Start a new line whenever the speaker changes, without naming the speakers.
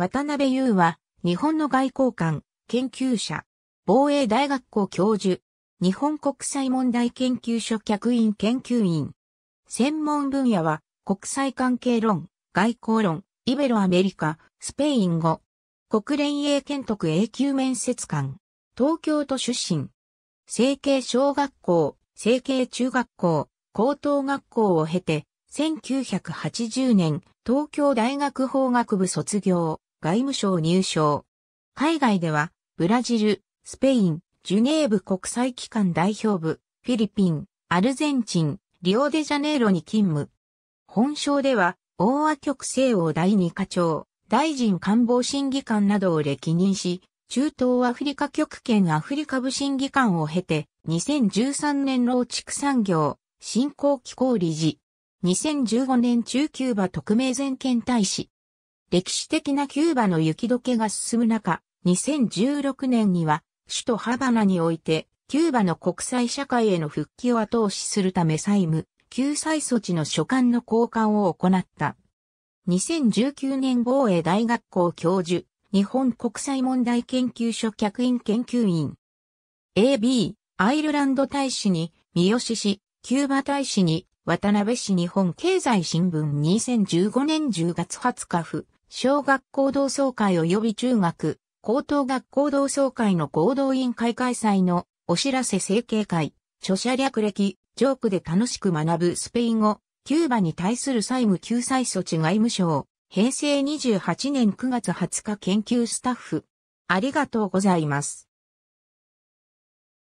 渡辺優は、日本の外交官、研究者、防
衛大学校教授、日本国際問題研究所客員研究員。専門分野は、国際関係論、外交論、イベロアメリカ、スペイン語、国連英検督永久面接官、東京都出身、成形小学校、成形中学校、高等学校を経て、1980年、東京大学法学部卒業。外務省入省。海外では、ブラジル、スペイン、ジュネーブ国際機関代表部、フィリピン、アルゼンチン、リオデジャネイロに勤務。本省では、大和局西欧第二課長、大臣官房審議官などを歴任し、中東アフリカ局兼アフリカ部審議官を経て、2013年農畜産業、振興機構理事。2015年中級馬特命全権大使、歴史的なキューバの雪解けが進む中、2016年には首都ハバナにおいて、キューバの国際社会への復帰を後押しするため債務、救済措置の所管の交換を行った。2019年防衛大学校教授、日本国際問題研究所客員研究員。AB、アイルランド大使に、三好氏、キューバ大使に、渡辺氏日本経済新聞2015年10月20日府、小学校同窓会及び中学、高等学校同窓会の合同委員会開催のお知らせ整形会、著者略歴、ジョークで楽しく学ぶスペイン語、キューバに対する債務救済措置外務省、平成28
年9月20日研究スタッフ。ありがとうございます。